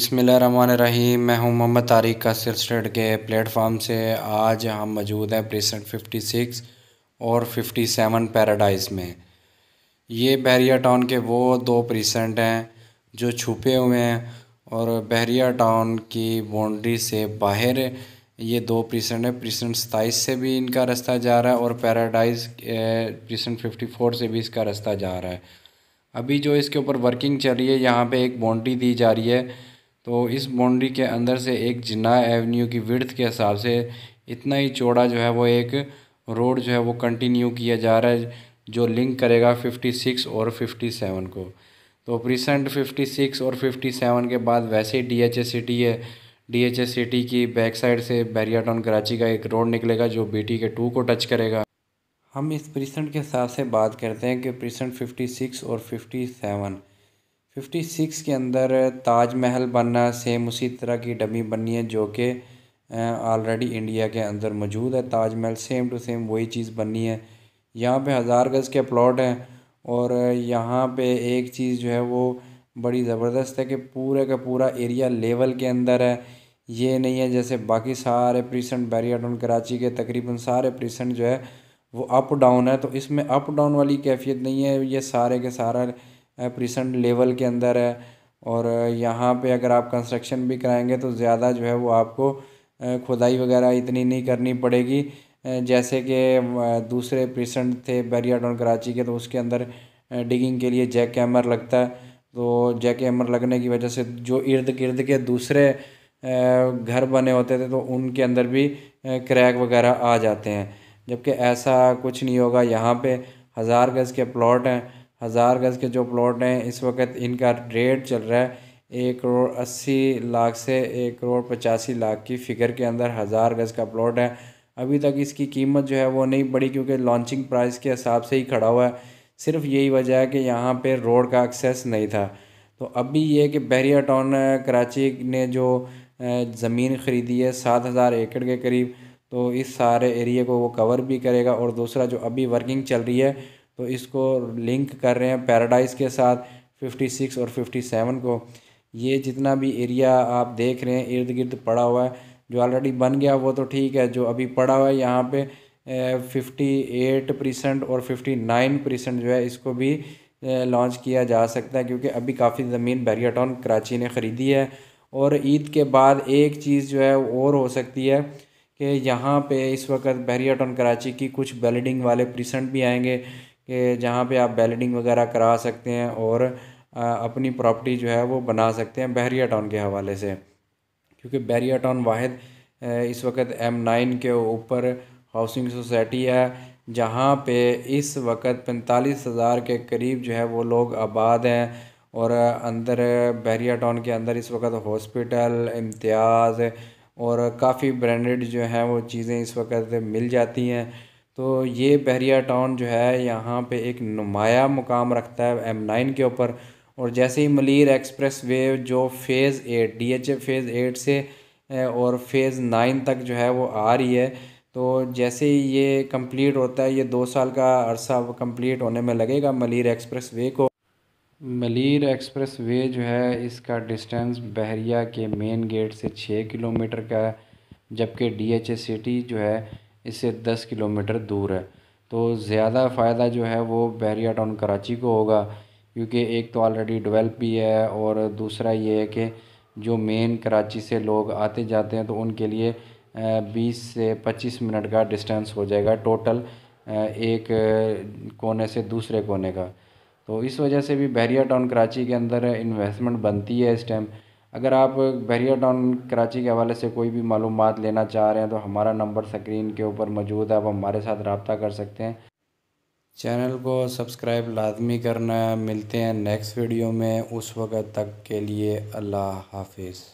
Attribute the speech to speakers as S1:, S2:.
S1: रही मैं हूं मोहम्मद तारिक का सिरस्टेड के प्लेटफार्म से आज हम मौजूद हैं प्रेसेंट 56 और 57 पैराडाइज में ये बहरिया टाउन के वो दो प्रीसेंट हैं जो छुपे हुए हैं और बहरिया टाउन की बाउंड्री से बाहर ये दो प्रीसेंट है प्रीसेंट सताईस से भी इनका रास्ता जा रहा है और पैराडाइज फिफ्टी 54 से भी इसका रास्ता जा रहा है अभी जो इसके ऊपर वर्किंग चल रही है यहाँ पे एक बाउंड्री दी जा रही है तो इस बाउंड्री के अंदर से एक जिन्ना एवेन्यू की विर्थ के हिसाब से इतना ही चौड़ा जो है वो एक रोड जो है वो कंटिन्यू किया जा रहा है जो लिंक करेगा 56 और 57 को तो प्रीसेंट 56 और 57 के बाद वैसे ही डी सिटी है डी सिटी की बैक साइड से बैरिया टाउन कराची का एक रोड निकलेगा जो टी के टू को टच करेगा हम इस प्रीसेंट के हिसाब से बात करते हैं कि प्रीसेंट 56 और 57 फिफ्टी सिक्स के अंदर ताजमहल बनना सेम उसी तरह की डमी बननी है जो कि ऑलरेडी इंडिया के अंदर मौजूद है ताजमहल सेम टू सेम वही चीज़ बननी है यहाँ पे हज़ार गज़ के प्लॉट हैं और यहाँ पे एक चीज़ जो है वो बड़ी ज़बरदस्त है कि पूरे का पूरा एरिया लेवल के अंदर है ये नहीं है जैसे बाकी सारे प्रीसेंट डाउन कराची के तकरीबन सारे प्रीसेंट जो है वो अप डाउन है तो इसमें अप डाउन वाली कैफियत नहीं है ये सारे के सारा प्रेसेंट लेवल के अंदर है और यहाँ पे अगर आप कंस्ट्रक्शन भी कराएंगे तो ज़्यादा जो है वो आपको खुदाई वगैरह इतनी नहीं करनी पड़ेगी जैसे कि दूसरे प्रिसेंट थे बैरिया डॉन कराची के तो उसके अंदर डिगिंग के लिए जैक कैमर लगता है तो जैक कैमर लगने की वजह से जो इर्द गिर्द के दूसरे घर बने होते थे तो उनके अंदर भी क्रैक वगैरह आ जाते हैं जबकि ऐसा कुछ नहीं होगा यहाँ पे हज़ार गज़ के प्लॉट हैं हज़ार गज़ के जो प्लॉट हैं इस वक्त इनका रेट चल रहा है एक करोड़ अस्सी लाख से एक करोड़ पचासी लाख की फ़िगर के अंदर हज़ार गज़ का प्लॉट है अभी तक इसकी कीमत जो है वो नहीं बढ़ी क्योंकि लॉन्चिंग प्राइस के हिसाब से ही खड़ा हुआ है सिर्फ यही वजह है कि यहाँ पे रोड का एक्सेस नहीं था तो अभी ये कि बहरिया टाउन कराची ने जो ज़मीन ख़रीदी है सात हज़ार एकड़ के करीब तो इस सारे एरिए को वो कवर भी करेगा और दूसरा जो अभी वर्किंग चल रही है तो इसको लिंक कर रहे हैं पैराडाइज के साथ 56 और 57 को ये जितना भी एरिया आप देख रहे हैं इर्द गिर्द पड़ा हुआ है जो ऑलरेडी बन गया वो तो ठीक है जो अभी पड़ा हुआ है यहाँ पे फिफ्टी एट परसेंट और फिफ्टी नाइन परसेंट जो है इसको भी लॉन्च किया जा सकता है क्योंकि अभी काफ़ी ज़मीन बैरिया टाउन कराची ने ख़रीदी है और ईद के बाद एक चीज़ जो है और हो सकती है कि यहाँ पे इस वक्त बहरिया टाउन कराची की कुछ बिल्डिंग वाले प्रिसेंट भी आएंगे कि जहाँ पे आप बैलडिंग वगैरह करा सकते हैं और अपनी प्रॉपर्टी जो है वो बना सकते हैं बहरिया टाउन के हवाले से क्योंकि बहरिया टाउन वाद इस वक्त एम नाइन के ऊपर हाउसिंग सोसाइटी है जहाँ पे इस वक्त पैंतालीस हज़ार के करीब जो है वो लोग आबाद हैं और अंदर बहरिया टाउन के अंदर इस वक्त हॉस्पिटल इम्तियाज़ और काफ़ी ब्रांडेड जो हैं वो चीज़ें इस वक्त मिल जाती हैं तो ये बहरिया टाउन जो है यहाँ पे एक नुमाया मुकाम रखता है एम नाइन के ऊपर और जैसे ही मलिर एक्सप्रेस वे जो phase eight D H A phase eight से और फ़ेज़ नाइन तक जो है वो आ रही है तो जैसे ही ये कंप्लीट होता है ये दो साल का अरसा कंप्लीट होने में लगेगा मलिर एक्सप्रेस वे को मलिर एक्सप्रेस वे जो है इसका डिस्टेंस बहरिया के मेन गेट से छः किलोमीटर का है जबकि डी एच ए सिटी जो है इससे दस किलोमीटर दूर है तो ज़्यादा फ़ायदा जो है वो बहरिया टाउन कराची को होगा क्योंकि एक तो ऑलरेडी डेवलप भी है और दूसरा ये है कि जो मेन कराची से लोग आते जाते हैं तो उनके लिए बीस से पच्चीस मिनट का डिस्टेंस हो जाएगा टोटल एक कोने से दूसरे कोने का तो इस वजह से भी बहरिया टाउन कराची के अंदर इन्वेस्टमेंट बनती है इस टाइम अगर आप बहरिया टाउन कराची के हवाले से कोई भी मालूम लेना चाह रहे हैं तो हमारा नंबर स्क्रीन के ऊपर मौजूद है आप हमारे साथ रबता कर सकते हैं चैनल को सब्सक्राइब लाजमी करना मिलते हैं नेक्स्ट वीडियो में उस वक़्त तक के लिए अल्लाह हाफिज़